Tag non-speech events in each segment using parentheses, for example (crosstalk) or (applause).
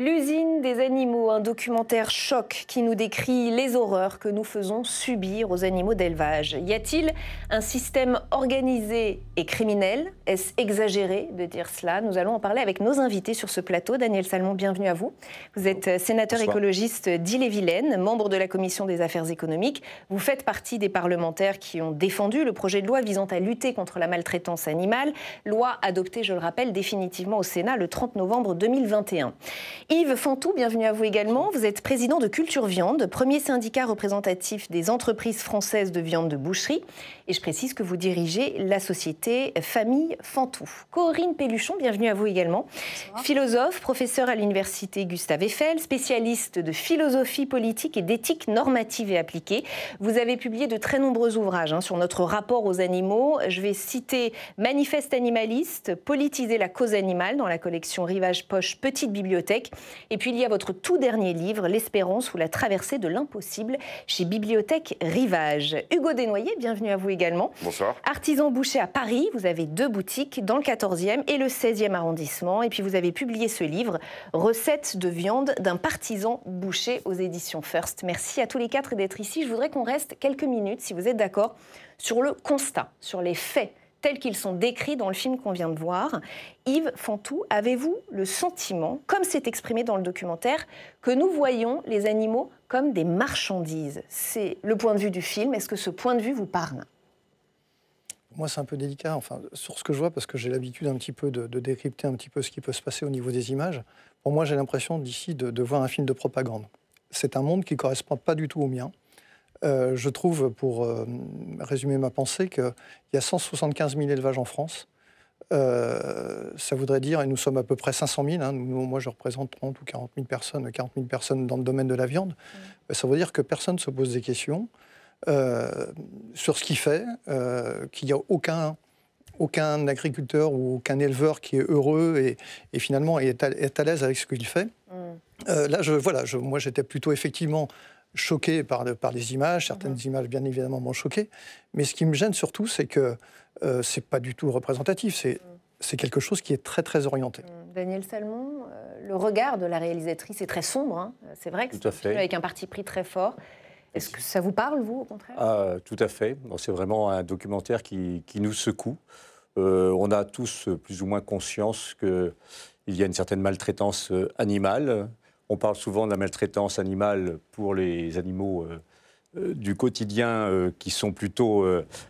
L'usine des animaux, un documentaire choc qui nous décrit les horreurs que nous faisons subir aux animaux d'élevage. Y a-t-il un système organisé et criminel Est-ce exagéré de dire cela Nous allons en parler avec nos invités sur ce plateau. Daniel Salmon, bienvenue à vous. Vous êtes euh, sénateur écologiste d'Ille-et-Vilaine, membre de la commission des affaires économiques. Vous faites partie des parlementaires qui ont défendu le projet de loi visant à lutter contre la maltraitance animale, loi adoptée, je le rappelle, définitivement au Sénat le 30 novembre 2021. Yves Fantou, bienvenue à vous également. Vous êtes président de Culture Viande, premier syndicat représentatif des entreprises françaises de viande de boucherie. Et je précise que vous dirigez la société Famille Fantou. Corinne Pelluchon, bienvenue à vous également. Philosophe, professeur à l'université Gustave Eiffel, spécialiste de philosophie politique et d'éthique normative et appliquée. Vous avez publié de très nombreux ouvrages hein, sur notre rapport aux animaux. Je vais citer Manifeste animaliste, Politiser la cause animale dans la collection Rivage Poche Petite Bibliothèque et puis il y a votre tout dernier livre, L'espérance ou la traversée de l'impossible, chez Bibliothèque Rivage. Hugo Desnoyers, bienvenue à vous également. Bonsoir. Artisan boucher à Paris, vous avez deux boutiques dans le 14e et le 16e arrondissement. Et puis vous avez publié ce livre, Recettes de viande d'un partisan boucher aux éditions First. Merci à tous les quatre d'être ici. Je voudrais qu'on reste quelques minutes, si vous êtes d'accord, sur le constat, sur les faits tels qu'ils sont décrits dans le film qu'on vient de voir. Yves Fantou, avez-vous le sentiment, comme c'est exprimé dans le documentaire, que nous voyons les animaux comme des marchandises C'est le point de vue du film. Est-ce que ce point de vue vous parle moi, c'est un peu délicat, enfin, sur ce que je vois, parce que j'ai l'habitude un petit peu de, décrypter un petit peu ce qui peut se passer au niveau des images. Pour moi, j'ai l'impression d'ici de, de, voir un film de propagande. C'est un monde qui ne correspond pas du tout au mien. Euh, je trouve, pour euh, résumer ma pensée, qu'il y a 175 000 élevages en France. Euh, ça voudrait dire, et nous sommes à peu près 500 000, hein, moi je représente 30 ou 40 000 personnes, 40 personnes dans le domaine de la viande, ça veut dire que personne ne se pose des questions sur ce qu'il fait, qu'il n'y a aucun aucun agriculteur ou aucun éleveur qui est heureux et, et finalement est à, l'aise avec ce qu'il fait. là, je, voilà, moi j'étais plutôt effectivement choqué par, par les images. Certaines mhm. images, bien évidemment, m'ont choqué. Mais ce qui me gêne surtout, c'est que euh, ce n'est pas du tout représentatif. Mhm. C'est quelque chose qui est très, très orienté. Mhm. Daniel Salmon, euh, le regard de la réalisatrice est très sombre. Hein. C'est vrai que c'est avec un parti pris très fort. Est-ce que ça vous parle, vous, au contraire ah, Tout à fait. C'est vraiment un documentaire qui, nous secoue. Euh, on a tous plus ou moins conscience qu'il y a une certaine maltraitance animale, on parle souvent de la maltraitance animale pour les animaux euh, euh, du quotidien euh, qui sont plutôt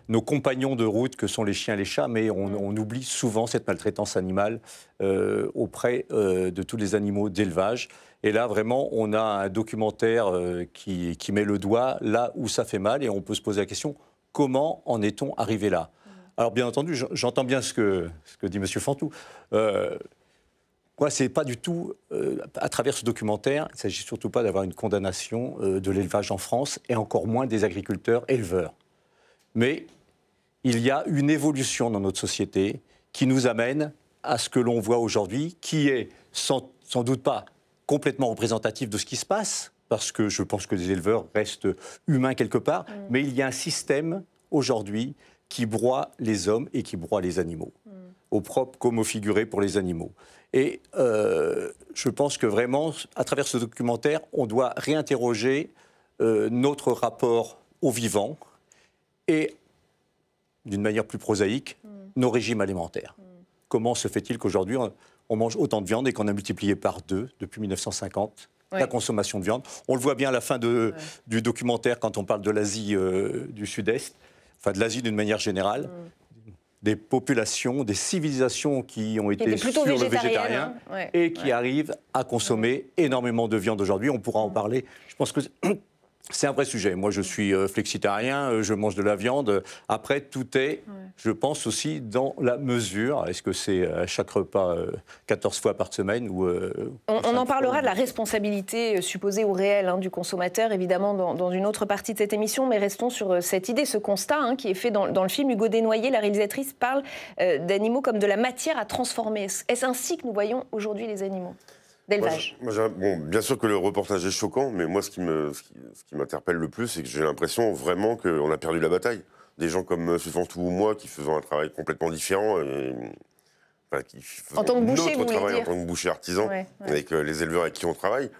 nos compagnons de route que sont les chiens et les chats, mais on, mm. oublie souvent cette maltraitance animale auprès de tous les animaux d'élevage. Et là, vraiment, on a un documentaire qui, met le doigt là où ça fait mal et on peut se poser la question, comment en est-on arrivé là mm. alors bien entendu, j'entends bien ce que, dit M. Fantou. Moi, c'est pas du tout, euh, à travers ce documentaire, il ne s'agit surtout pas d'avoir une condamnation euh, de l'élevage en France, et encore moins des agriculteurs éleveurs. Mais il y a une évolution dans notre société qui nous amène à ce que l'on voit aujourd'hui, qui est sans, doute pas complètement représentatif de ce qui se passe, parce que je pense que les éleveurs restent humains quelque part, mm. mais il y a un système aujourd'hui qui broie les hommes et qui broie les animaux, mm. au propre comme au figuré pour les animaux. Et euh, je pense que vraiment, à travers ce documentaire, on doit réinterroger euh, notre rapport au vivant et, d'une manière plus prosaïque, mm. nos régimes alimentaires. Mm. Comment se fait-il qu'aujourd'hui, on, mange autant de viande et qu'on a multiplié par deux depuis 1950 la consommation de viande On le voit bien à la fin du documentaire quand on parle de l'Asie euh, du Sud-Est, enfin de l'Asie d'une manière générale. Mm des populations, des civilisations qui ont été sur le végétarien hein, et qui arrivent à consommer ah énormément de viande aujourd'hui. On pourra en mm. parler. Je pense que c'est un vrai sujet. Moi, je suis euh, flexitarien, euh, je mange de la viande. Après, tout est, je pense aussi, dans la mesure. Est-ce que c'est euh, à chaque repas 14 fois par semaine ou On, en parlera de la responsabilité supposée ou réelle hein, du consommateur, évidemment, dans, une autre partie de cette émission. Mais restons sur cette idée, ce constat hein, qui est fait dans, le film. Hugo Desnoyers, la réalisatrice, parle d'animaux comme de la matière à transformer. Est-ce ainsi que nous voyons aujourd'hui les animaux d'élevage Bien sûr que le reportage est choquant, mais moi, ce qui m'interpelle le plus, c'est que j'ai l'impression vraiment qu'on a perdu la bataille. Des gens comme euh, Souventou ou moi qui faisons un travail complètement différent. Euh, qui en tant que boucher, travail, en tant que boucher artisan, avec euh, les éleveurs avec qui on travaille.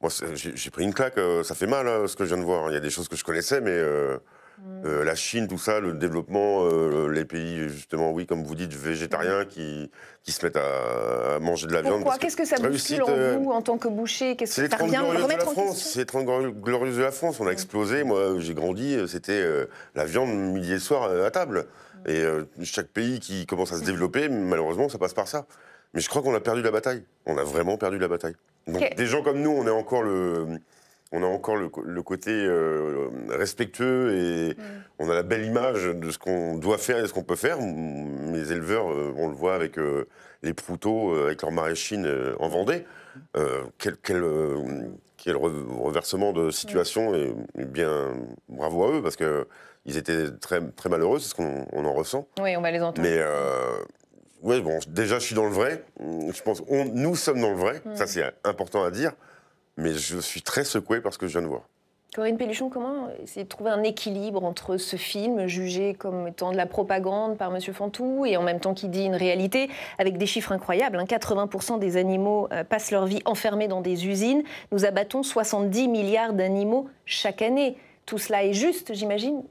Moi, j'ai pris une claque, ça fait mal hein, ce que je viens de voir. Hein. Il y a des choses que je connaissais, mais Mmh. Euh, la Chine, tout ça, le développement, euh, les pays, justement, oui, comme vous dites, végétariens qui, qui se mettent à, manger de la viande. Qu'est-ce que ça bouscule en euh, vous, en tant que boucher Qu'est-ce que ça vient remettre en France, C'est les de la France. On a mmh. explosé. Moi, j'ai grandi. C'était la viande midi et soir à table. Mmh. Et chaque pays qui commence à se développer, malheureusement, ça passe par ça. Mais je crois qu'on a perdu la bataille. On a vraiment perdu la bataille. Donc, des gens comme nous, on est encore le on a encore le, côté euh, respectueux et mm. on a la belle image de ce qu'on doit faire et ce qu'on peut faire. Mes éleveurs, euh, on le voit avec euh, les proutots, avec leur maraîchine en Vendée. quel, quel, quel reversement de situation mm. et, bien bravo à eux parce qu'ils étaient très, très malheureux, c'est ce qu'on en ressent. Oui, on va les entendre. Mais ouais, bon, déjà je suis dans le vrai. Je pense nous sommes dans le vrai, mm. ça c'est important à dire mais je suis très secoué parce que je viens de voir. Corinne Pelluchon, comment essayer de trouver un équilibre entre ce film jugé comme étant de la propagande par M. Fantou et en même temps qui dit une réalité avec des chiffres incroyables 80% hein. des animaux euh, passent leur vie enfermés dans des usines. Nous abattons 70 milliards d'animaux chaque année. Tout cela est juste, j'imagine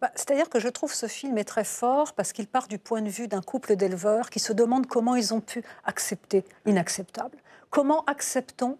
bah, C'est-à-dire que je trouve ce film est très fort parce qu'il part du point de vue d'un couple d'éleveurs qui se demandent comment ils ont pu accepter l'inacceptable comment acceptons,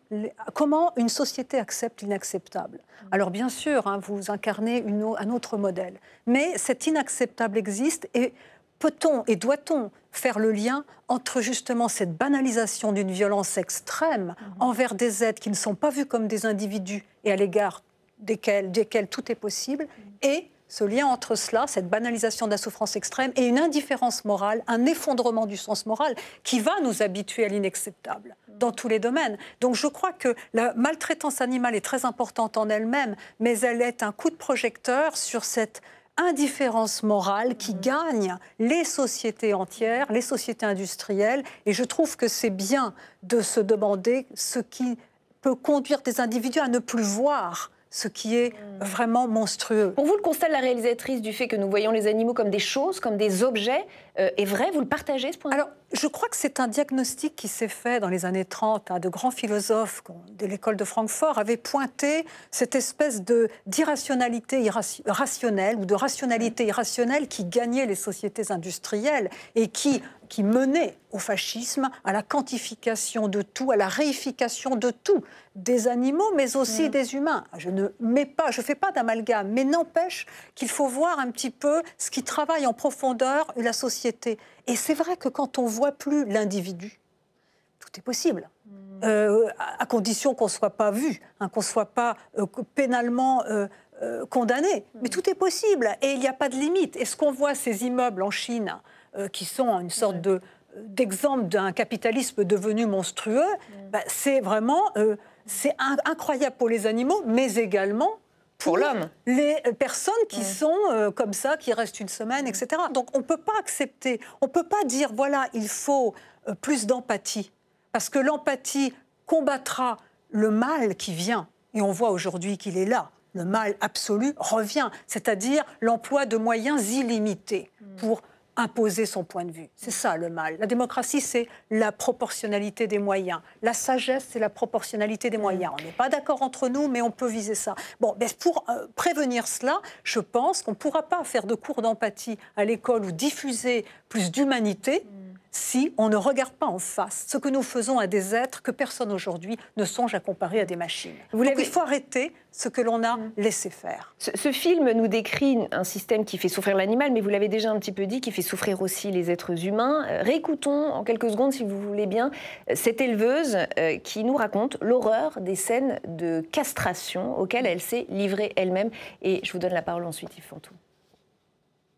comment une société accepte l'inacceptable. Mm. Alors bien sûr, hein, vous incarnez un autre modèle, mais cet inacceptable existe et peut-on et doit-on faire le lien entre justement cette banalisation d'une violence extrême mm-hmm. envers des êtres qui ne sont pas vus comme des individus et à l'égard desquels, tout est possible mm. et ce lien entre cela, cette banalisation de la souffrance extrême et une indifférence morale, un effondrement du sens moral qui va nous habituer à l'inacceptable dans tous les domaines. Donc je crois que la maltraitance animale est très importante en elle-même, mais elle est un coup de projecteur sur cette indifférence morale qui mm-hmm. gagne les sociétés entières, les sociétés industrielles. Et je trouve que c'est bien de se demander ce qui peut conduire des individus à ne plus voir ce qui est hmm. vraiment monstrueux. Pour vous, le constat de la réalisatrice du fait que nous voyons les animaux comme des choses, comme des objets, euh, est vrai Vous le partagez, ce point Alors, je crois que c'est un diagnostic qui s'est fait dans les années 30. de grands philosophes de l'école de Francfort avaient pointé cette espèce d'irrationalité irrationnelle ou de rationalité irrationnelle qui gagnait les sociétés industrielles et qui qui menait au fascisme, à la quantification de tout, à la réification de tout, des animaux, mais aussi mm. des humains. Je ne mets pas, je fais pas d'amalgame, mais n'empêche qu'il faut voir un petit peu ce qui travaille en profondeur la société. Et c'est vrai que quand on voit plus l'individu, tout est possible. Mm. Euh, à, condition qu'on ne soit pas vu, hein, qu'on ne soit pas euh, pénalement euh, condamné. Mais mm. tout est possible et il n'y a pas de limite. Et ce qu'on voit, ces immeubles en Chine, euh, qui sont une sorte de euh, d'exemple d'un capitalisme devenu monstrueux, mm. bah, c'est vraiment euh, c'est incroyable pour les animaux, mais également pour, l'homme. Les personnes qui sont comme ça, qui restent une semaine, mm. etc. Donc on ne peut pas accepter, on ne peut pas dire voilà, il faut plus d'empathie, parce que l'empathie combattra le mal qui vient, et on voit aujourd'hui qu'il est là. Le mal absolu revient, c'est-à-dire l'emploi de moyens illimités mm. pour imposer son point de vue. C'est ça le mal. La démocratie, c'est la proportionnalité des moyens. La sagesse, c'est la proportionnalité des moyens. On n'est pas d'accord entre nous, mais on peut viser ça. Bon, ben, pour euh, prévenir cela, je pense qu'on ne pourra pas faire de cours d'empathie à l'école ou diffuser plus d'humanité si on ne regarde pas en face ce que nous faisons à des êtres que personne aujourd'hui ne songe à comparer à des machines. Vous Donc, il faut arrêter ce que l'on a mm. laissé faire. Ce, film nous décrit un système qui fait souffrir l'animal, mais vous l'avez déjà un petit peu dit, qui fait souffrir aussi les êtres humains. Euh, Récoutons en quelques secondes, si vous voulez bien, euh, cette éleveuse euh, qui nous raconte l'horreur des scènes de castration auxquelles mm. elle s'est livrée elle-même. Et je vous donne la parole ensuite, Yves Fantou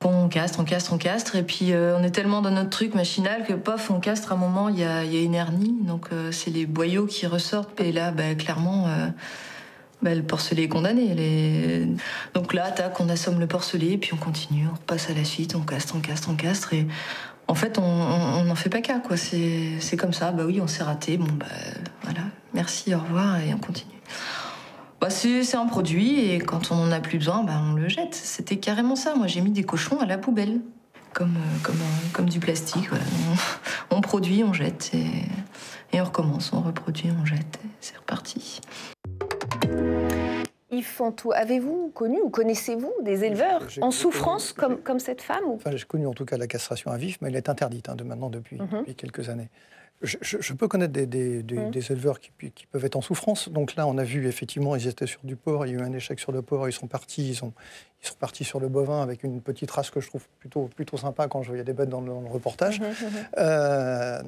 on castre, on castre, on castre, et puis euh, on est tellement dans notre truc machinal que pof, on castre à un moment, il y a, y a, une hernie, donc euh, c'est les boyaux qui ressortent, et là, bah, clairement, euh, bah, le porcelet est condamné. Donc là, tac, on assomme le porcelet, et puis on continue, on repasse à la suite, on castre, on castre, on castre, et en fait, on n'en fait pas cas, quoi. C'est comme ça, bah oui, on s'est raté, bon, bah voilà, merci, au revoir, et on continue. Bah, c'est un produit et quand on n'en a plus besoin, bah, on le jette. C'était carrément ça. Moi, j'ai mis des cochons à la poubelle, comme, euh, euh, du plastique. On, produit, on jette et, on recommence. On reproduit, on jette. C'est reparti. Yves Fantou, avez-vous connu ou connaissez-vous des éleveurs en souffrance comme, cette femme J'ai connu en tout cas la castration à vif, mais elle est interdite hein, de maintenant depuis mhm. quelques années je, peux connaître des, mmh. éleveurs qui, peuvent être en souffrance. Donc là, on a vu effectivement, ils étaient sur du porc, il y a eu un échec sur le porc, ils sont partis, ils, ils sont partis sur le bovin avec une petite race que je trouve plutôt, plutôt sympa quand je voyais des bêtes dans le, reportage. Mmh, mmh, euh,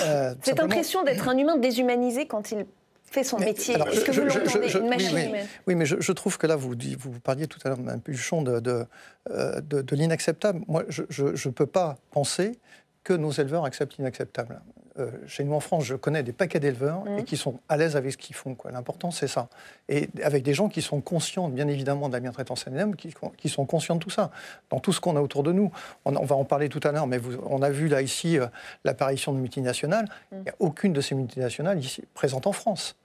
euh, Cette impression d'être un humain déshumanisé quand il fait son métier. Est-ce que vous l'entendez Une machine oui, mais je, trouve que là, vous, vous parliez tout à l'heure, Mme Pulchon, de, euh, de, de l'inacceptable. Moi, je ne peux pas penser que nos éleveurs acceptent inacceptable. Euh, chez nous en France, je connais des paquets d'éleveurs et mmh. qui sont à l'aise avec ce qu'ils font. L'important, c'est ça. Et avec des gens qui sont conscients, bien évidemment, de la maltraitance animale, qui, qui sont conscients de tout ça, dans tout ce qu'on a autour de nous. On, on, va en parler tout à l'heure, mais vous, on a vu là, ici, euh, l'apparition de multinationales. Mmh. Il n'y a aucune de ces multinationales ici, présente en France.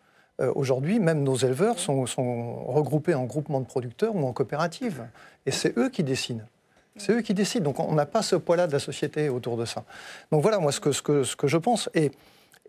Euh, aujourd'hui, même nos éleveurs mmh. sont, sont, regroupés en groupements de producteurs ou en coopératives. Et c'est eux qui dessinent. C'est eux qui décident. Donc on n'a pas ce poids-là de la société autour de ça. Donc voilà, moi, ce que, ce que, ce que je pense. Et,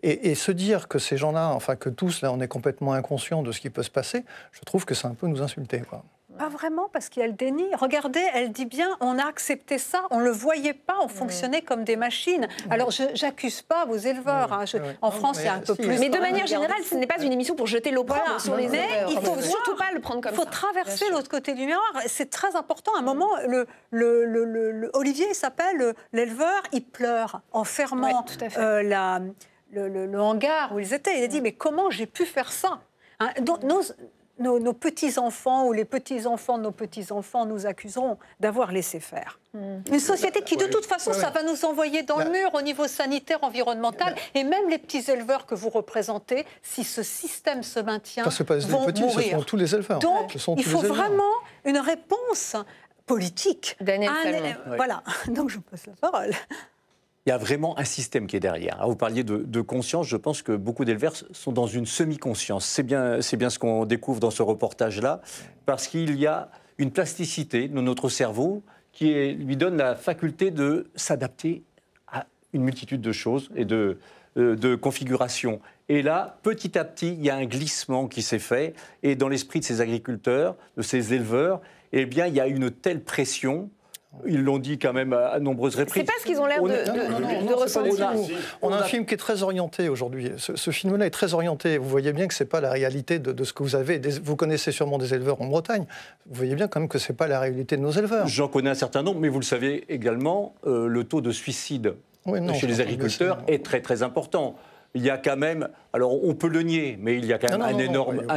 et, se dire que ces gens-là, enfin que tous, là, on est complètement inconscients de ce qui peut se passer, je trouve que c'est un peu nous insulter. Quoi. Pas vraiment, parce qu'il y a le déni. Regardez, elle dit bien, on a accepté ça, on ne le voyait pas, on fonctionnait comme des machines. Alors, je n'accuse pas vos éleveurs. Hein, en France, il y a un peu plus. Mais de manière générale, ce n'est pas une émission pour jeter l'eau voilà. sur les Mais il faut surtout pas le prendre comme ça. Il faut traverser l'autre côté du miroir. C'est très important. À un mm. moment, le, le, Olivier s'appelle euh, l'éleveur, il pleure en fermant euh, le hangar où ils étaient. Il a dit, mm. mais comment j'ai pu faire ça hein donc, nos, petits-enfants ou les petits-enfants de nos petits-enfants nous accuseront d'avoir laissé faire. Hmm. Une société qui, de toute façon, ça va nous envoyer dans le mur au niveau sanitaire, environnemental, et même les petits éleveurs que vous représentez, si ce système se maintient, vont mourir. tous les éleveurs. Donc, il faut vraiment une réponse politique. Voilà, (laughs) donc je vous passe la parole il y a vraiment un système qui est derrière. Ah, vous parliez de, conscience, je pense que beaucoup d'éleveurs sont dans une semi-conscience. C'est bien, c'est bien ce qu'on découvre dans ce reportage-là, parce qu'il y a une plasticité de notre cerveau qui lui donne la faculté de s'adapter à une multitude de choses et de, euh, de configurations. Et là, petit à petit, il y a un glissement qui s'est fait. Et dans l'esprit de ces agriculteurs, de ces éleveurs, eh bien, il y a une telle pression ils l'ont dit quand même à, nombreuses reprises. C'est pas ce qu'ils ont l'air de, ressentir. On, a un film qui est très orienté aujourd'hui. Ce, film-là est très orienté. Vous voyez bien que ce c'est pas la réalité de, ce que vous avez. vous connaissez sûrement des éleveurs en Bretagne. Vous voyez bien quand même que c'est pas la réalité de nos éleveurs. J'en connais un certain nombre, mais vous le savez également, euh, le taux de suicide chez les agriculteurs est très très important il y a quand même, alors on peut le nier, mais il y a quand même un,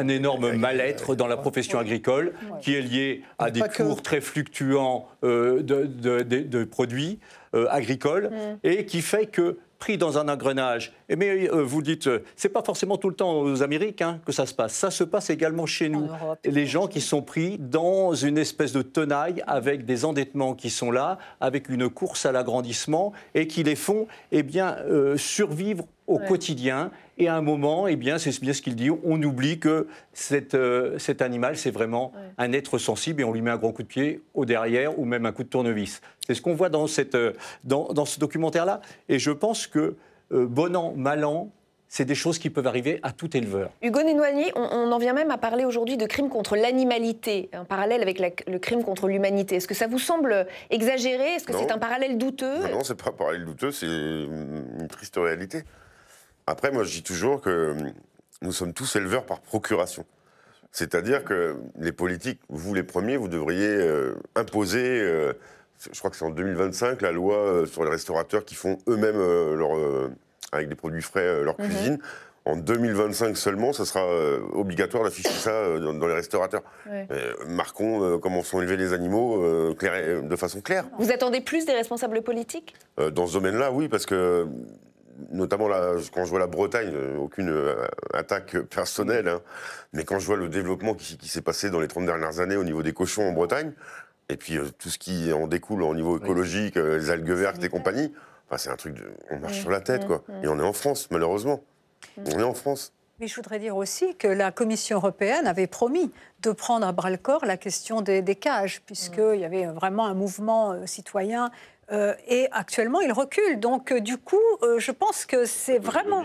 énorme, mal-être dans la profession agricole qui est lié à des cours très fluctuants euh, de, produits euh, agricoles mm. et qui fait que pris dans un engrenage eh, mais euh, euh, vous dites, euh, c'est pas forcément tout le temps aux Amériques hein, que ça se passe. Ça se passe également chez nous. les gens qui sont pris dans une espèce de tenaille avec des endettements qui sont là, avec une course à l'agrandissement et qui les font, eh bien, survivre au quotidien. Et à un moment, eh bien, c'est bien ce qu'il dit, on oublie que cette, cet animal, c'est vraiment un être sensible et on lui met un grand coup de pied au derrière ou même un coup de tournevis. C'est ce qu'on voit dans, cette, dans ce documentaire-là. Et je pense que euh, bon an, mal an, c'est des choses qui peuvent arriver à tout éleveur. Hugo Nénoigny, on, en vient même à parler aujourd'hui de crimes contre l'animalité, en parallèle avec le crime contre l'humanité. Est-ce que ça vous semble exagéré Est-ce que c'est un parallèle douteux Non, bah non c'est pas un parallèle douteux, c'est une triste réalité. Après, moi, je dis toujours que nous sommes tous éleveurs par procuration. C'est-à-dire que les politiques, vous les premiers, vous devriez euh, imposer... Euh, je crois que c'est en 2025, la loi euh, sur les restaurateurs qui font eux-mêmes, euh, leur, euh, avec des produits frais, leur mhm. cuisine. En 2025 seulement, ça sera obligatoire d'afficher ça dans, les restaurateurs. marquons comment sont élevés les animaux de façon claire. Vous attendez plus des responsables politiques Dans ce domaine-là, oui, parce que notamment là, quand je vois la Bretagne, aucune attaque personnelle, hein. mais quand je vois le développement qui, qui s'est passé dans les 30 dernières années au niveau des cochons en Bretagne, et puis euh, tout ce qui en découle au niveau écologique, euh, les algues vertes et compagnie, enfin, c'est un truc, de... on marche sur la tête, mm, quoi. Mm. Et on est en France, malheureusement. Mm. On est en France. Mais je voudrais dire aussi que la Commission européenne avait promis de prendre à bras le corps la question des, cages, puisqu'il y avait vraiment un mouvement euh, citoyen et actuellement, il recule. Donc, du coup, je pense que c'est vraiment.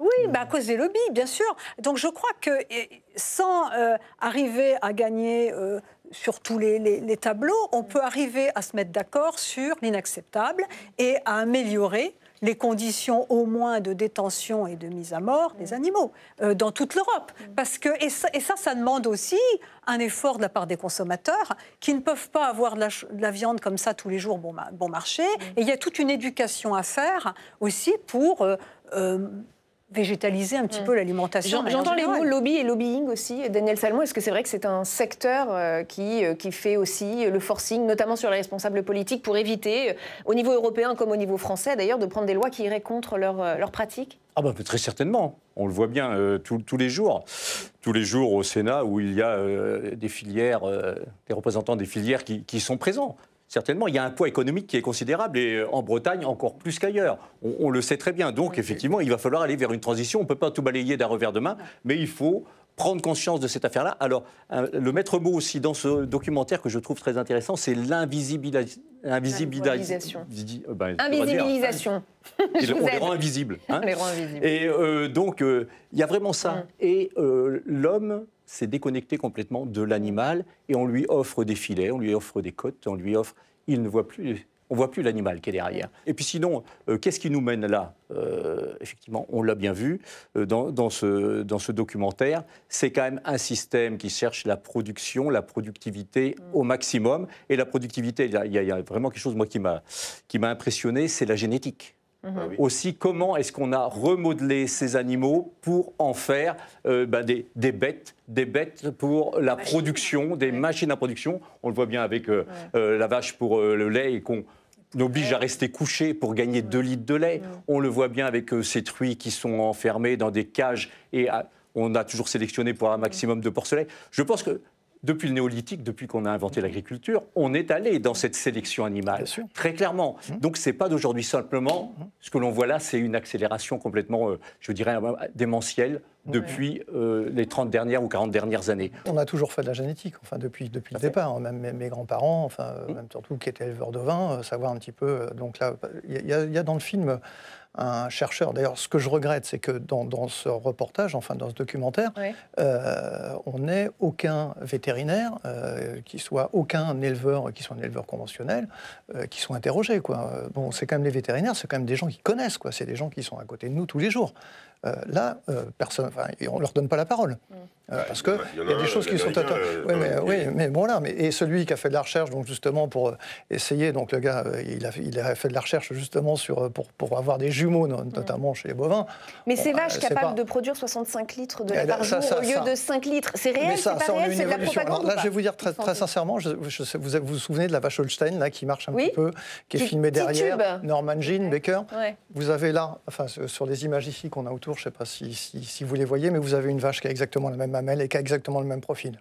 Oui, bah, à cause des lobbies, bien sûr. Donc je crois que sans arriver à gagner sur tous les, tableaux, on mm. peut arriver à se mettre d'accord sur l'inacceptable et à améliorer les conditions au moins de détention et de mise à mort des mm. animaux euh, dans toute l'Europe. Mm. Parce que et ça, ça, demande aussi un effort de la part des consommateurs qui ne peuvent pas avoir de la, viande comme ça tous les jours bon, bon marché. Et il y a toute une éducation à faire aussi pour euh, euh, végétaliser un petit mm. peu l'alimentation. J'entends les mots lobby et lobbying aussi. Daniel Salmon, est-ce que c'est vrai que c'est un secteur euh, qui, euh, qui fait aussi euh, le forcing, notamment sur les responsables politiques, pour éviter, au niveau européen comme au niveau français d'ailleurs, de prendre des lois qui iraient contre leurs leur pratiques ah bah, Très certainement. On le voit bien tous les jours. Tous les jours au Sénat où il y a des filières, des représentants des filières qui, qui sont présents. Certainement, il y a un poids économique qui est considérable et euh, en Bretagne encore plus qu'ailleurs. On, le sait très bien. Donc, effectivement, il va falloir aller vers une transition. On ne peut pas tout balayer d'un revers de main, mais il faut prendre conscience de cette affaire-là. Alors, euh, le maître mot aussi dans ce documentaire que je trouve très intéressant, c'est l'invisibilisation. Euh, bah, Invisibilisation. (laughs) on, les rend invisibles, hein. on les rend invisibles. Et euh, donc, il y a vraiment ça. Mm. Et l'homme s'est déconnecté complètement de l'animal et on lui offre des filets, on lui offre des côtes, on lui offre. Il ne voit plus on voit plus l'animal qui est derrière. Et puis sinon, euh, qu'est-ce qui nous mène là euh, Effectivement, on l'a bien vu euh, dans, ce, dans ce documentaire, c'est quand même un système qui cherche la production, la productivité au mm. maximum. Et la productivité, il y, a vraiment quelque chose moi qui m'a impressionné, c'est la génétique. Ah Aussi, comment est-ce qu'on a remodelé ces animaux pour en faire euh, bah, des, bêtes, des bêtes pour la production, des machines à production. On le voit bien avec euh, euh, la vache pour le lait et qu'on oblige à rester couché pour gagner 2 litres de lait. On le voit bien avec ces truies qui sont enfermées dans des cages et on a toujours sélectionné pour un maximum de porcelets. Je pense que depuis le néolithique, depuis qu'on a inventé mhm. l'agriculture, on est allé dans cette sélection animale, très clairement. Mhm. Donc ce n'est pas d'aujourd'hui simplement. Mhm. Ce que l'on voit là, c'est une accélération complètement, euh, je dirais, démentielle depuis euh, les 30 dernières ou 40 dernières années. On a toujours fait de la génétique, enfin depuis, depuis le départ. Même mes, grands-parents, enfin, euh, même surtout qui étaient éleveurs de vin, savoir un petit peu. donc là, il y, a dans le film un chercheur. D'ailleurs, ce que je regrette, c'est que dans, ce reportage, enfin dans ce documentaire, euh, on n'ait aucun vétérinaire, euh, qui soit aucun éleveur, qui soit un éleveur conventionnel, euh, qui soit interrogé. Quoi. Bon, c'est quand même les vétérinaires, c'est quand même des gens qui connaissent, quoi. C'est des gens qui sont à côté de nous tous les jours. là, personne, enfin, on leur donne pas la parole. Mm. Euh, parce qu'il y, y, a des choses qui sont à euh, Oui, mais, oui, mais bon là, mais, et celui qui a fait de la recherche, donc justement pour euh, essayer, donc le gars, il a, il a fait de la recherche justement sur, pour, pour avoir des jumeaux, notamment chez les bovins. Mais ces vaches capables de produire 65 litres de eh lait ben, par jour au lieu de 5 litres, c'est réel, c'est pas réel, c'est de la propagande. Alors, là, je vais vous dire très, sincèrement, je, vous, vous souvenez de la vache Holstein, là, qui marche un petit peu, qui est filmée derrière, Norman Jean Baker. Vous avez là, enfin, sur les images ici qu'on a autour, je ne sais pas si vous les voyez, mais vous avez une vache qui a exactement la même et qui a exactement le même profil.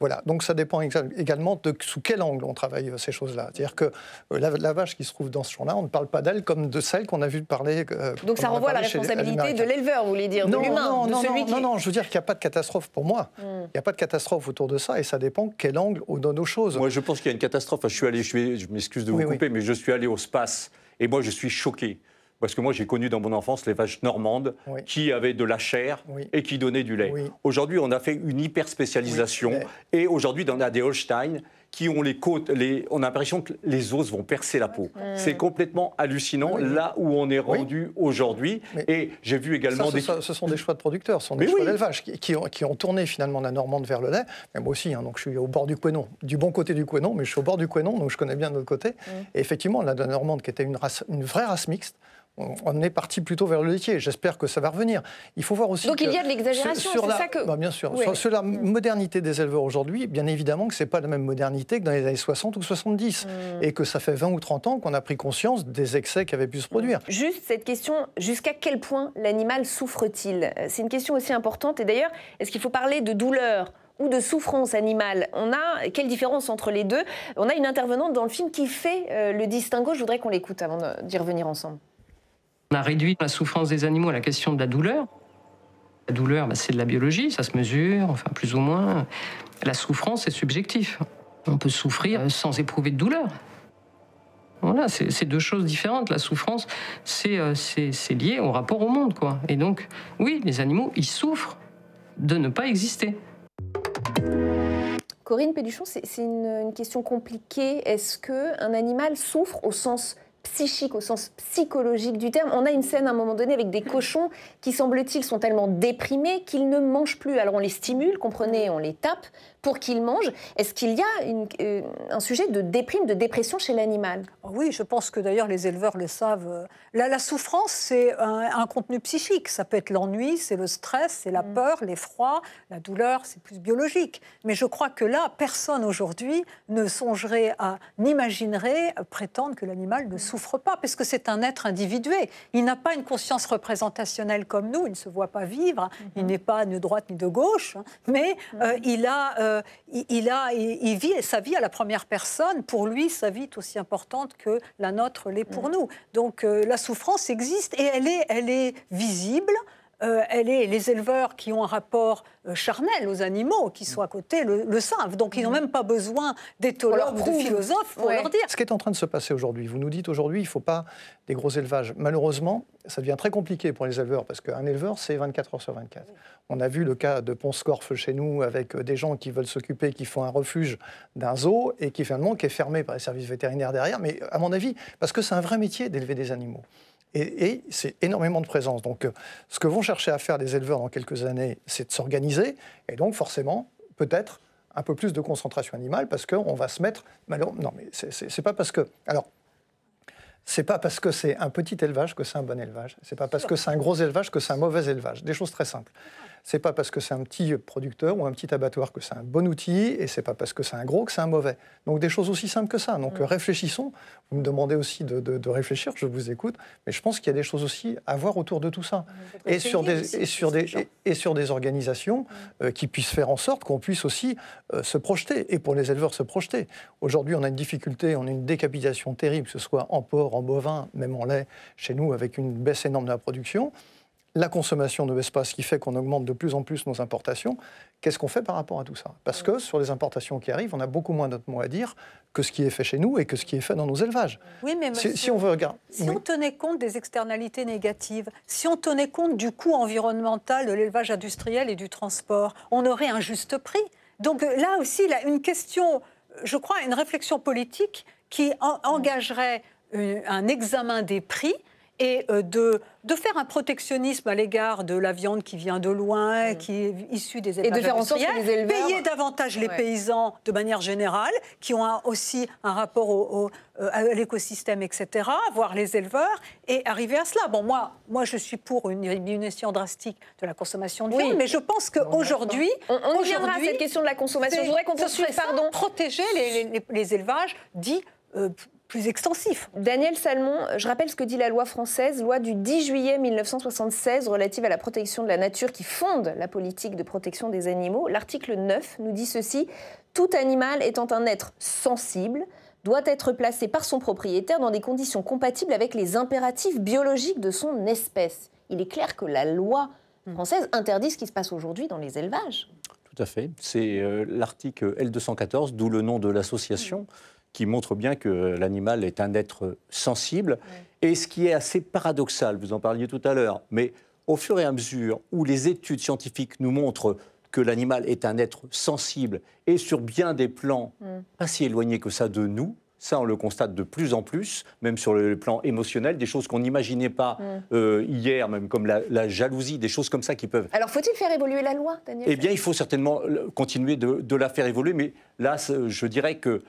Voilà, donc ça dépend également de sous quel angle on travaille euh, ces choses-là. C'est-à-dire que euh, la, vache qui se trouve dans ce champ-là, on ne parle pas d'elle comme de celle qu'on a vu parler. Euh, donc ça renvoie à la responsabilité de l'éleveur, vous voulez dire, de l'humain, non, non, non, je veux dire qu'il n'y a pas de catastrophe pour moi. Hmm. Il n'y a pas de catastrophe autour de ça et ça dépend quel angle on donne aux choses. Moi, je pense qu'il y a une catastrophe. Je suis allé, je, je m'excuse de vous couper, mais je suis allé au space et moi, je suis choqué. Parce que moi, j'ai connu dans mon enfance les vaches normandes qui avaient de la chair et qui donnaient du lait. Aujourd'hui, on a fait une hyper spécialisation et aujourd'hui, on a des Holstein qui ont les côtes, on a l'impression que les os vont percer la peau. Mmh. C'est complètement hallucinant là où on est rendu aujourd'hui. Et j'ai vu également des. ce sont des choix de producteurs, ce sont des choix d'élevage qui, ont, tourné finalement la Normande vers le lait. moi aussi, hein, donc je suis au bord du Quénon, du bon côté du Quénon, mais je suis au bord du Quénon, donc je connais bien de l'autre côté. Mmh. Et effectivement, la Normande, qui était une vraie race mixte, on est parti plutôt vers le laitier. J'espère que ça va revenir. Il faut voir aussi. Donc il y a de l'exagération, c'est ça que. Bah, bien sûr. Sur, la mm. modernité des éleveurs aujourd'hui, bien évidemment que ce n'est pas la même modernité que dans les années 60 ou 70. Mm. Et que ça fait 20 ou 30 ans qu'on a pris conscience des excès qui avaient pu se produire. Mm. Juste cette question jusqu'à quel point l'animal souffre-t-il C'est une question aussi importante. Et d'ailleurs, est-ce qu'il faut parler de douleur ou de souffrance animale. On a quelle différence entre les deux On a une intervenante dans le film qui fait euh, le distinguo. Je voudrais qu'on l'écoute avant d'y revenir ensemble. On a réduit la souffrance des animaux à la question de la douleur. La douleur, bah, c'est de la biologie, ça se mesure, enfin plus ou moins. La souffrance, c'est subjectif. On peut souffrir euh, sans éprouver de douleur. Voilà, c'est deux choses différentes. La souffrance, euh, c'est lié au rapport au monde, quoi. Et donc, oui, les animaux, ils souffrent de ne pas exister. Corinne Péduchon, c'est une, une, question compliquée. Est-ce que un animal souffre au sens psychique au sens psychologique du terme. On a une scène à un moment donné avec des cochons qui, semble-t-il, sont tellement déprimés qu'ils ne mangent plus. Alors on les stimule, comprenez, on les tape pour qu'il mange. Est-ce qu'il y a euh, un sujet de déprime, de dépression chez l'animal ah Oui, je pense que d'ailleurs les éleveurs le savent. Euh, la, la souffrance, c'est un, contenu psychique. Ça peut être l'ennui, c'est le stress, c'est la mm. peur, l'effroi, la douleur, c'est plus biologique. Mais je crois que là, personne aujourd'hui ne songerait à, n'imaginerait euh, prétendre que l'animal ne mm. souffre pas, parce que c'est un être individué. Il n'a pas une conscience représentationnelle comme nous, il ne se voit pas vivre, mm-hmm. il n'est pas ni de droite ni de gauche, hein, mais mm. il a... Euh, il, a, il, vit sa vie à la première personne. Pour lui, sa vie est aussi importante que la nôtre l'est pour mm. nous. Donc euh, la souffrance existe et elle est, elle est visible. Euh, elle est, les éleveurs qui ont un rapport euh, charnel aux animaux qui sont à côté le, savent. Donc ils n'ont mm. même pas besoin d'éthologues ou de philosophes pour leur dire. Ce qui est en train de se passer aujourd'hui, vous nous dites aujourd'hui, il ne faut pas des gros élevages. Malheureusement, ça devient très compliqué pour les éleveurs parce qu'un éleveur, c'est 24 heures sur 24. On a vu le cas de Ponce-Corfe chez nous avec euh, des gens qui veulent s'occuper, qui font un refuge d'un zoo et qui finalement qui est fermé par les services vétérinaires derrière. Mais à mon avis, parce que c'est un vrai métier d'élever des animaux. Et, c'est énormément de présence. Donc, euh, ce que vont chercher à faire les éleveurs dans quelques années, c'est de s'organiser. Et donc, forcément, peut-être un peu plus de concentration animale parce qu'on va se mettre. Non, mais c'est pas parce que. Alors, c'est pas parce que c'est un petit élevage que c'est un bon élevage. C'est pas parce que c'est un gros élevage que c'est un mauvais élevage. Des choses très simples. C'est pas parce que c'est un petit producteur ou un petit abattoir que c'est un bon outil, et c'est pas parce que c'est un gros que c'est un mauvais. Donc des choses aussi simples que ça. Donc mm. réfléchissons. Vous me demandez aussi de, réfléchir, je vous écoute, mais je pense qu'il y a des choses aussi à voir autour de tout ça. Ah, et, sur des, organisations mm. euh, qui puissent faire en sorte qu'on puisse aussi euh, se projeter, et pour les éleveurs se projeter. Aujourd'hui, on a une difficulté, on a une décapitation terrible, que ce soit en porc, en bovin, même en lait, chez nous, avec une baisse énorme de la production la consommation ne baisse pas, ce qui fait qu'on augmente de plus en plus nos importations. Qu'est-ce qu'on fait par rapport à tout ça Parce que sur les importations qui arrivent, on a beaucoup moins notre mot à dire que ce qui est fait chez nous et que ce qui est fait dans nos élevages. si, on veut on tenait compte des externalités négatives, si on tenait compte du coût environnemental de l'élevage industriel et du transport, on aurait un juste prix. Donc là aussi, une question, je crois, une réflexion politique qui engagerait euh, un examen des prix et euh, de, de faire un protectionnisme à l'égard de la viande qui vient de loin, mm. qui est issue des élevages et de faire en sorte que les éleveurs... payer davantage les paysans de manière générale, qui ont aussi un rapport au, euh, à l'écosystème, etc., voire les éleveurs, et arriver à cela. Bon, moi, moi je suis pour une diminution drastique de la consommation de viande, oui. mais je pense qu'aujourd'hui... On, on, reviendra à cette question de la consommation. Je voudrais qu'on Protéger les, élevages dits euh, Daniel Salmon, je rappelle ce que dit la loi française, loi du 10 juillet 1976 relative à la protection de la nature qui fonde la politique de protection des animaux. L'article 9 nous dit ceci, tout animal étant un être sensible, doit être placé par son propriétaire dans des conditions compatibles avec les impératifs biologiques de son espèce. Il est clair que la loi hmm. française interdit ce qui se passe aujourd'hui dans les élevages. Tout à fait. C'est euh, l'article L214, d'où le nom de l'association qui montre bien que l'animal est un être sensible. Et ce qui est assez paradoxal, vous en parliez tout à l'heure, mais au fur et à mesure où les études scientifiques nous montrent que l'animal est un être sensible et sur bien des plans mm. pas si éloignés que ça de nous, ça, on le constate de plus en plus, même sur le plan émotionnel, des choses qu'on n'imaginait pas mm. euh, hier, même comme la, jalousie, des choses comme ça qui peuvent. Alors, faut-il faire évoluer la loi, Daniel Eh bien, il faut certainement euh, continuer de la faire évoluer, mais là, je dirais que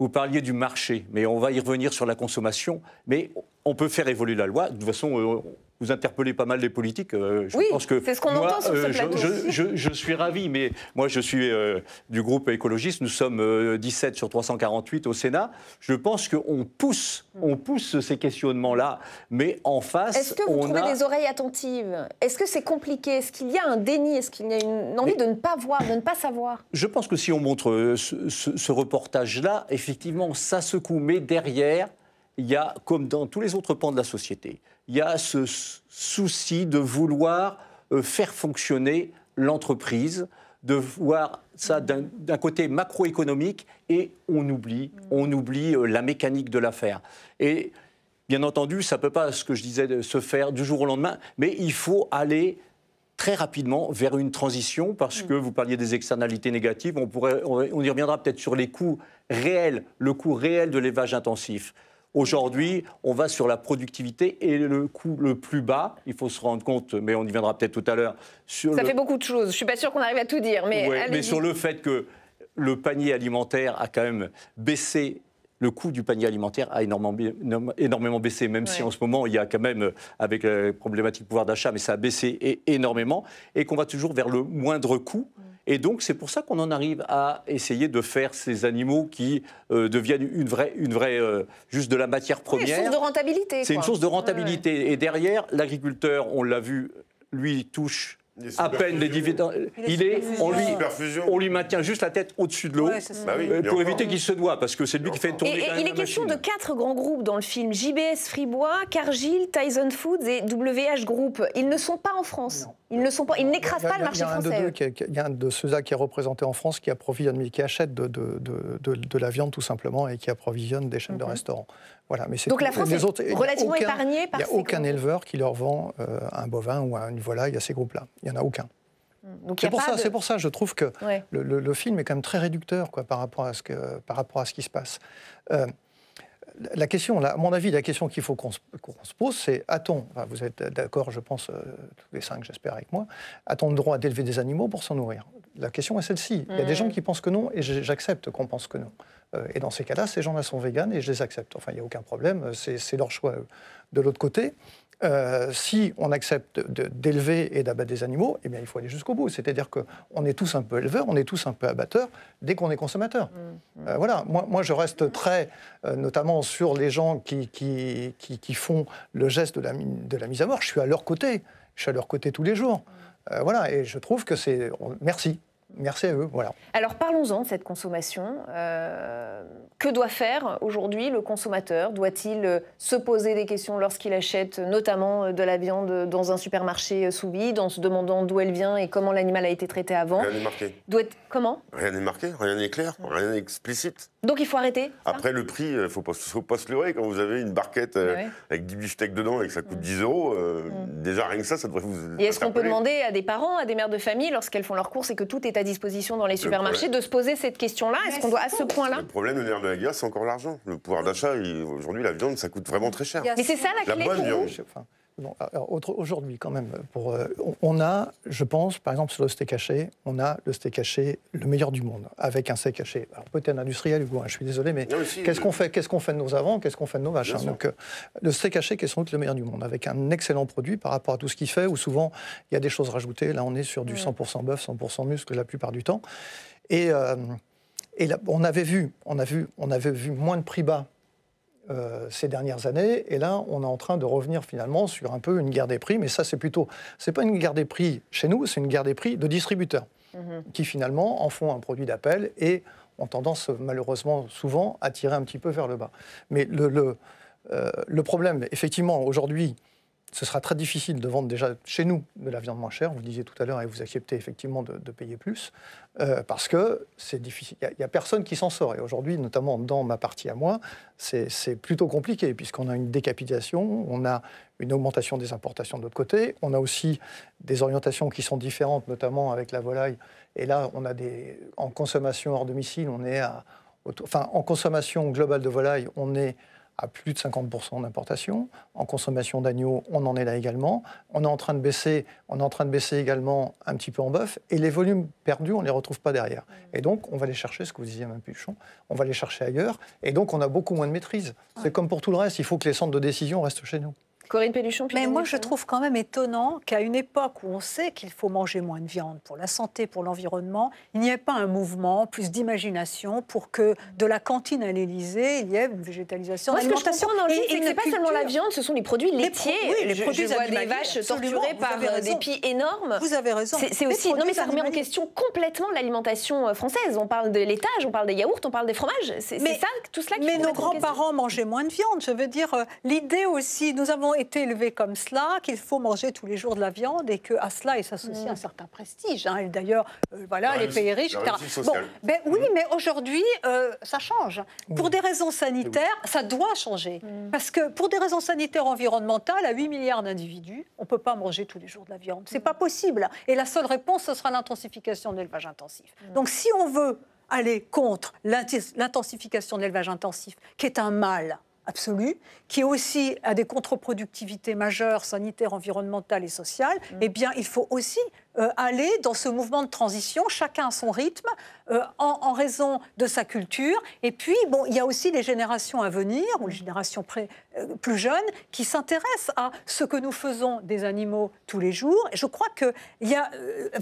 vous parliez du marché, mais on va y revenir sur la consommation. Mais on peut faire évoluer la loi. De toute façon, euh, vous interpellez pas mal les politiques. Euh, je oui, c'est ce qu'on entend sur ce euh, plateau. Je, suis ravi, mais moi je suis euh, du groupe écologiste. Nous sommes 17 sur 348 au Sénat. Je pense qu'on pousse, on pousse ces questionnements-là, mais en face, est-ce que vous trouvez des oreilles attentives Est-ce que c'est compliqué Est-ce qu'il y a un déni Est-ce qu'il y a une envie de ne pas voir, de ne pas savoir Je pense que si on montre ce reportage-là, effectivement, ça secoue. Mais derrière, il y a, comme dans tous les autres pans de la société, il y a ce souci de vouloir euh, faire fonctionner l'entreprise, de voir ça d'un côté macroéconomique et on oublie, on oublie euh, la mécanique de l'affaire. Et bien entendu, ça ne peut pas, ce que je disais, se faire du jour au lendemain, mais il faut aller très rapidement vers une transition parce mm. que vous parliez des externalités négatives, on, pourrait, on y reviendra peut-être sur les coûts réels, le coût réel de l'élevage intensif. Aujourd'hui, on va sur la productivité et le coût le plus bas. Il faut se rendre compte, mais on y viendra peut-être tout à l'heure. Ça fait beaucoup de choses. Je ne suis pas sûr qu'on arrive à tout dire, mais. mais sur le fait que le panier alimentaire a quand même baissé le coût du panier alimentaire a énormément, énormément baissé, même si en ce moment, il y a quand même, euh, avec la problématique pouvoir d'achat, mais ça a baissé énormément, et qu'on va toujours vers le moindre coût. Mm. Et donc, c'est pour ça qu'on en arrive à essayer de faire ces animaux qui euh, deviennent une vraie, une vraie euh, juste de la matière première. C'est une source de rentabilité. C'est une source de rentabilité. Et derrière, l'agriculteur, on l'a vu, lui touche à peine les dividendes. Il est, on lui, on lui maintient juste la tête au-dessus de l'eau bah euh, pour éviter qu'il se noie, parce que c'est lui qui fait tourner. Et, et il est question de quatre grands groupes dans le film JBS Fribois, Cargill, Tyson Foods et WH Group. Ils ne sont pas en France. Ils ne sont pas, ils n'écrasent pas le marché français. Il y a un de ceux-là qui est représenté en France qui approvisionne, qui achète de, de, de, la viande tout simplement et qui approvisionne des chaînes de mhm. restaurants. Voilà, mais Donc la France est relativement aucun, épargnée par Il n'y a aucun éleveur qui leur vend euh, un bovin ou une volaille à ces groupes-là. Il n'y en a aucun. Mm. C'est pour, ça, C'est pour ça, je trouve que le, film est quand même très réducteur quoi, par, rapport à ce que, par rapport à ce qui se passe. Euh, la question, à mon avis, la question qu'il faut qu'on se, pose, c'est a-t-on, vous êtes d'accord, je pense, euh, tous les cinq, j'espère, avec moi, a-t-on le droit d'élever des animaux pour s'en nourrir La question est celle-ci. Il y a des gens mmh. qui pensent que non, et j'accepte qu'on pense que non. Euh, et dans ces cas-là, ces gens-là sont véganes et je les accepte. Enfin, il n'y a aucun problème, c'est leur choix. Euh, de l'autre côté, euh, si on accepte d'élever et d'abattre des animaux, eh bien, il faut aller jusqu'au bout. C'est-à-dire qu'on est tous un peu éleveurs, on est tous un peu abatteurs dès qu'on est consommateur. Mmh, mmh. Euh, voilà. Moi, moi, je reste très, euh, notamment sur les gens qui, qui, qui, qui, font le geste de la, de la mise à mort. Je suis à leur côté. Je suis à leur côté tous les jours. Mmh. voilà. Et je trouve que c'est. Merci. Merci à eux. Voilà. Alors parlons-en de cette consommation. Euh, que doit faire aujourd'hui le consommateur Doit-il euh, se poser des questions lorsqu'il achète notamment euh, de la viande dans un supermarché sous vide en se demandant d'où elle vient et comment l'animal a été traité avant Rien n'est marqué. Doit Comment Rien n'est marqué, rien n'est clair, rien n'est explicite. Donc il faut arrêter Après le prix, il ne faut pas, se leurrer. Quand vous avez une barquette avec 10 biftecs dedans et que ça coûte 10 mm. euros, mm. déjà rien que ça, ça devrait vous... Et est-ce qu'on peut demander à des parents, à des mères de famille, lorsqu'elles font leurs courses et que tout est à disposition dans les supermarchés, de se poser cette question-là. Est-ce qu'on doit à ce point-là Le problème, le nerf de la guerre, c'est encore l'argent. Le pouvoir d'achat, aujourd'hui, la viande, ça coûte vraiment très cher. Mais c'est ça la, clé bonne aujourd'hui, quand même, euh, on a, je pense, par exemple, sur le steak haché, on a le steak haché le meilleur du monde, avec un steak haché. Alors, peut-être un industriel, Hugo, hein, je suis désolé, mais qu'est-ce qu'on fait, qu'est-ce qu'on fait de nos avants, qu'est-ce qu'on fait de nos vaches hein. Donc, euh, le steak haché qui est sans doute le meilleur du monde, avec un excellent produit par rapport à tout ce qu'il fait, où souvent, il y a des choses rajoutées. Là, on est sur du 100% bœuf, 100% muscle la plupart du temps. Et, euh, on avait vu, on, a vu, on avait vu moins de prix bas euh, ces dernières années. Et là, on est en train de revenir finalement sur un peu une guerre des prix, mais ça, c'est plutôt, c'est pas une guerre des prix chez nous, c'est une guerre des prix de distributeurs mhm. qui finalement en font un produit d'appel et ont tendance malheureusement souvent à tirer un petit peu vers le bas. Mais le, le euh, problème, effectivement, aujourd'hui, ce sera très difficile de vendre déjà chez nous de la viande moins chère. Vous disiez tout à l'heure, et vous acceptez effectivement de, payer plus, euh, parce que c'est difficile. Il n'y a, personne qui s'en sort. Et aujourd'hui, notamment dans ma partie à moi, c'est plutôt compliqué, puisqu'on a une décapitation, on a une augmentation des importations de l'autre côté, on a aussi des orientations qui sont différentes, notamment avec la volaille. Et là, on a des, en consommation hors domicile, on est à, enfin, en consommation globale de volaille, on est à plus de 50% d'importation. En consommation d'agneaux, on en est là également. On est en train de baisser, on est en train de baisser également un petit peu en bœuf. Et les volumes perdus, on ne les retrouve pas derrière. Et donc, on va les chercher, ce que vous disiez, Mme Puchon, on va les chercher ailleurs. Et donc, on a beaucoup moins de maîtrise. C'est comme pour tout le reste, il faut que les centres de décision restent chez nous. Corinne Péluchon. Mais moi, je trouve quand même étonnant qu'à une époque où on sait qu'il faut manger moins de viande pour la santé, pour l'environnement, il n'y ait pas un mouvement plus d'imagination pour que de la cantine à l'Élysée, il y ait une végétalisation. Moi, ce que dans c'est pas seulement la viande, ce sont les produits laitiers. Les, les produits des vaches torturées par des pieds énormes. Vous avez raison. C'est aussi non mais ça remet en question complètement l'alimentation euh, française. On parle de laitage, on parle des yaourts, on parle des fromages. C'est ça, tout cela. Qui mais nos grands-parents mangeaient moins de viande. Je veux dire, euh, l'idée aussi, nous avons été élevé comme cela, qu'il faut manger tous les jours de la viande et qu'à cela il s'associe mm. un certain prestige. Hein. d'ailleurs, euh, voilà, les pays riches, Bon, ben, oui, mm. mais aujourd'hui, euh, ça change. Mm. Pour des raisons sanitaires, ça doit changer. Parce que pour des raisons sanitaires environnementales, à 8 milliards d'individus, on ne peut pas manger tous les jours de la viande. C'est n'est pas possible. Et la seule réponse, ce sera l'intensification de l'élevage intensif. Donc si on veut aller contre l'intensification de l'élevage intensif, qui est un mal, absolue, qui aussi a des contre-productivités majeures sanitaires, environnementales et sociales, mm. eh bien, il faut aussi euh, aller dans ce mouvement de transition, chacun à son rythme, euh, en, raison de sa culture. Et puis, bon, il y a aussi les générations à venir, ou les générations euh, plus jeunes, qui s'intéressent à ce que nous faisons des animaux tous les jours. Et je crois que, y a,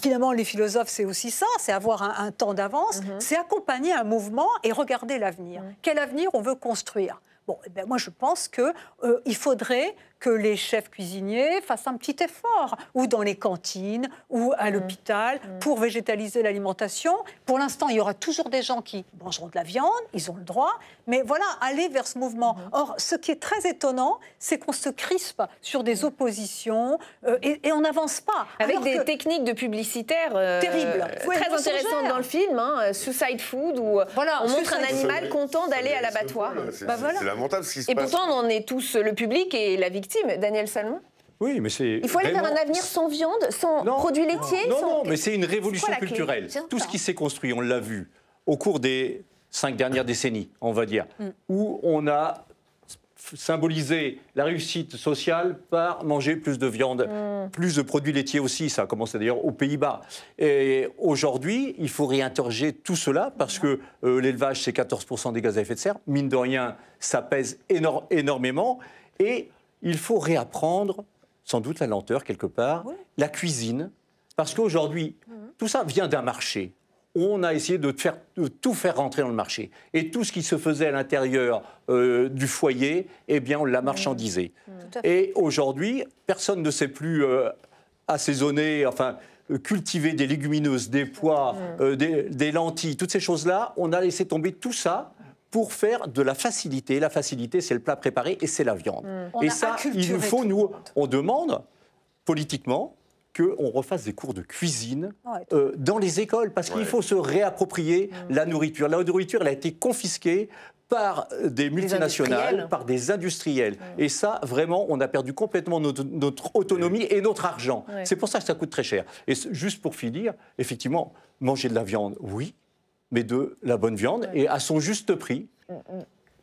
finalement, les philosophes, c'est aussi ça, c'est avoir un, temps d'avance, mm-hmm. c'est accompagner un mouvement et regarder l'avenir. Mm. Quel avenir on veut construire Bon, eh ben, moi je pense qu'il euh, il faudrait que les chefs cuisiniers fassent un petit effort, ou dans les cantines, ou à mm. l'hôpital, mm. pour végétaliser l'alimentation. Pour l'instant, il y aura toujours des gens qui mangeront de la viande, ils ont le droit, mais voilà, aller vers ce mouvement. Mm. Or, ce qui est très étonnant, c'est qu'on se crispe sur des oppositions euh, et, on n'avance pas. Avec des techniques de publicitaire euh, terribles, très intéressantes dans le film, hein, euh, Suicide Food, où voilà, on montre un animal content d'aller à l'abattoir. C'est bah, lamentable ce qui se passe. – Et pourtant, on en est tous le public et la victime Daniel Salmon oui, mais c'est. Il faut aller vers un avenir sans viande, sans produits laitiers. Non, non, mais c'est une révolution culturelle. Tout ce qui s'est construit, on l'a vu au cours des cinq dernières décennies, on va dire, mm. où on a symbolisé la réussite sociale par manger plus de viande, mm. plus de produits laitiers aussi. Ça a commencé d'ailleurs aux Pays-Bas. Et aujourd'hui, il faut réinterroger tout cela parce que euh, l'élevage, c'est 14% des gaz à effet de serre. Mine de rien, ça pèse énormément. Et il faut réapprendre, sans doute la lenteur quelque part, la cuisine, parce qu'aujourd'hui, mhm. tout ça vient d'un marché. On a essayé de, tout faire rentrer dans le marché. Et tout ce qui se faisait à l'intérieur euh, du foyer, eh bien, on l'a mhm. marchandisé. Mhm. Et aujourd'hui, personne ne sait plus euh, assaisonner, enfin, euh, cultiver des légumineuses, des pois, des lentilles, toutes ces choses-là. On a laissé tomber tout ça pour faire de la facilité. La facilité, c'est le plat préparé et c'est la viande. Mm. Et ça, il nous faut, nous, on demande politiquement qu'on refasse des cours de cuisine euh, dans les écoles, parce qu'il faut se réapproprier mm. la nourriture. La nourriture, elle a été confisquée par des multinationales, par des industriels. Mm. Et ça, vraiment, on a perdu complètement notre autonomie et notre argent. C'est pour ça que ça coûte très cher. Et juste pour finir, effectivement, manger de la viande, oui, mais de la bonne viande et à son juste prix.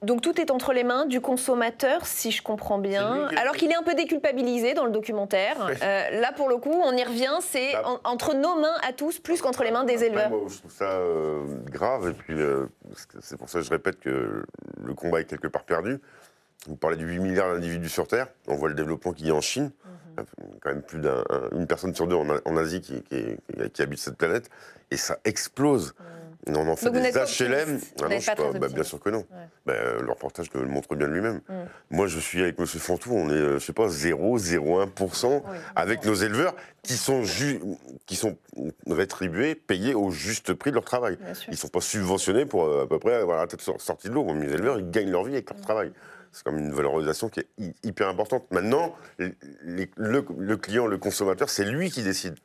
Donc tout est entre les mains du consommateur, si je comprends bien. Alors qu'il est un peu déculpabilisé dans le documentaire. Euh, là, pour le coup, on y revient, c'est bah. entre nos mains à tous, plus qu'entre les mains des éleveurs. je trouve ça euh, grave, et puis euh, c'est pour ça que je répète que le combat est quelque part perdu. Vous parlez du 8 milliards d'individus sur Terre, on voit le développement qu'il y a en Chine, mhm. quand même plus d'une personne sur deux en, Asie qui, qui, habite cette planète, et ça explose. On en fait des HLM. Ah bah, bien sûr que non. Bah, le reportage le montre bien lui-même. Mm. Moi, je suis avec M. Fantou, on est, euh, je sais pas, 0,01% avec nos éleveurs qui sont, qui sont rétribués, payés au juste prix de leur travail. Ils ne sont pas subventionnés pour euh, à peu près avoir la tête sortie de l'eau. Mes éleveurs, ils gagnent leur vie avec leur mm. travail. C'est comme une valorisation qui est hyper importante. Maintenant, le, client, le consommateur, c'est lui qui décide.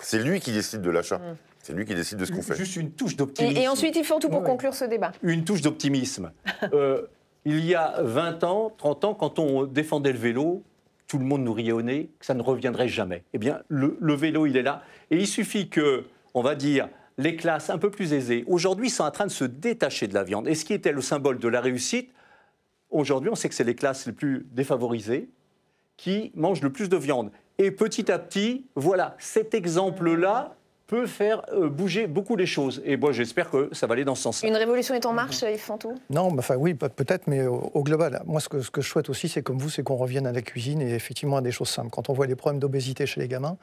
C'est lui qui décide de l'achat. Mm. C'est lui qui décide de ce qu'on fait. Juste une touche d'optimisme. Et, ensuite, ils font tout pour conclure ce débat. Une touche d'optimisme. (laughs) Euh, il y a 20 ans, 30 ans, quand on défendait le vélo, tout le monde nous riait au nez que ça ne reviendrait jamais. Eh bien, le, le vélo, il est là. Et il suffit que, on va dire, les classes un peu plus aisées, aujourd'hui, sont en train de se détacher de la viande. Et ce qui était le symbole de la réussite, aujourd'hui, on sait que c'est les classes les plus défavorisées qui mangent le plus de viande. Et petit à petit, voilà, cet exemple-là, peut faire euh, bouger beaucoup les choses. Et moi, j'espère que ça va aller dans ce sens. -là. Une révolution est en marche, mhm. Yves fantômes Non, enfin oui, peut-être, mais au, global, moi, ce que, ce que je souhaite aussi, c'est comme vous, c'est qu'on revienne à la cuisine et effectivement à des choses simples. Quand on voit les problèmes d'obésité chez les gamins,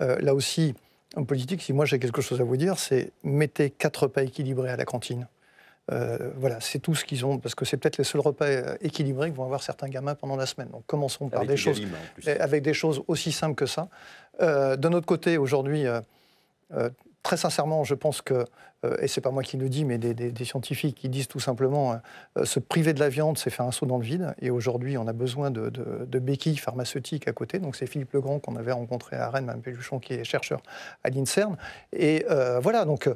euh, là aussi, en politique, si moi j'ai quelque chose à vous dire, c'est mettez quatre repas équilibrés à la cantine. Euh, voilà, c'est tout ce qu'ils ont, parce que c'est peut-être les seuls repas équilibrés que vont avoir certains gamins pendant la semaine. Donc commençons par des, choses, avec des choses aussi simples que ça. Euh, de notre côté, aujourd'hui, euh, très sincèrement, je pense que, et euh, et c'est pas moi qui le dis, mais des, scientifiques qui disent tout simplement euh, se priver de la viande, c'est faire un saut dans le vide. Et aujourd'hui, on a besoin de, béquilles pharmaceutiques à côté. Donc c'est Philippe Legrand qu'on avait rencontré à Rennes, Mme Péluchon, qui est chercheur à l'INSERM. Et voilà, donc.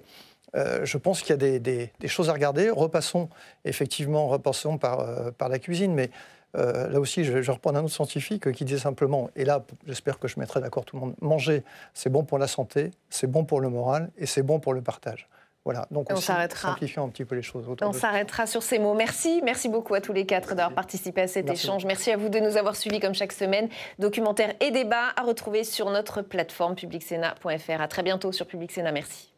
je pense qu'il y a des, choses à regarder. Repassons, effectivement, repassons par, par la cuisine, mais euh, là aussi, je, je, reprends un autre scientifique qui disait simplement, et là, j'espère que je mettrai d'accord tout le monde, manger, c'est bon pour la santé, c'est bon pour le moral et c'est bon pour le partage. Voilà, donc on s'arrêtera. un petit peu les choses. On s'arrêtera sur ces mots. Merci, merci beaucoup à tous les quatre d'avoir participé à cet échange. Merci à vous de nous avoir suivis comme chaque semaine. Documentaire et débat à retrouver sur notre plateforme publicsena.fr. À très bientôt sur Public Sénat. Merci.